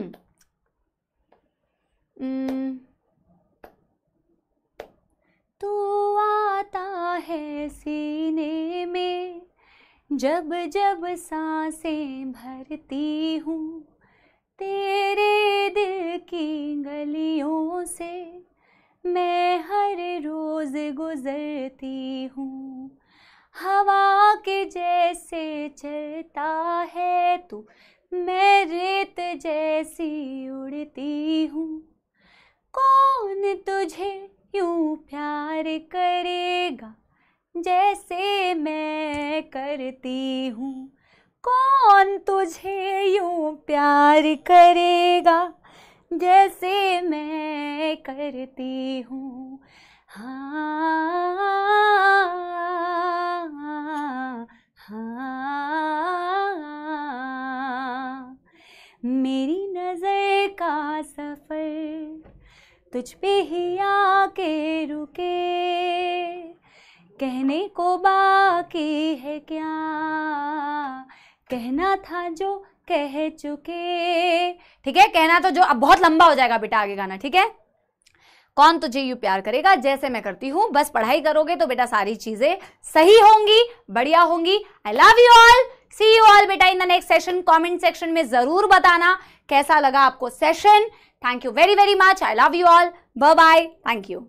हम्म। हम्म। तू आता है सीने में जब जब सांसें भरती हूँ तेरे दिल की गलियों से मैं हर रोज़ गुजरती हूँ हवा के जैसे चलता है तू मैं रेत जैसी उड़ती हूँ कौन तुझे यूँ प्यार करेगा जैसे मैं करती हूँ कौन तुझे यूँ प्यार करेगा जैसे मैं करती हूँ हाँ मेरी नज़र का सफ़र तुझ पे ही आके रुके कहने को बाकी है क्या कहना था जो कह चुके ठीक है कहना तो जो अब बहुत लंबा हो जाएगा बेटा आगे गाना ठीक है कौन तुझे यू प्यार करेगा जैसे मैं करती हूँ बस पढ़ाई करोगे तो बेटा सारी चीजें सही होंगी बढ़िया होंगी I love you all see you all बेटा in the next session comment section में जरूर बताना कैसा लगा आपको session thank you very very much I love you all bye bye thank you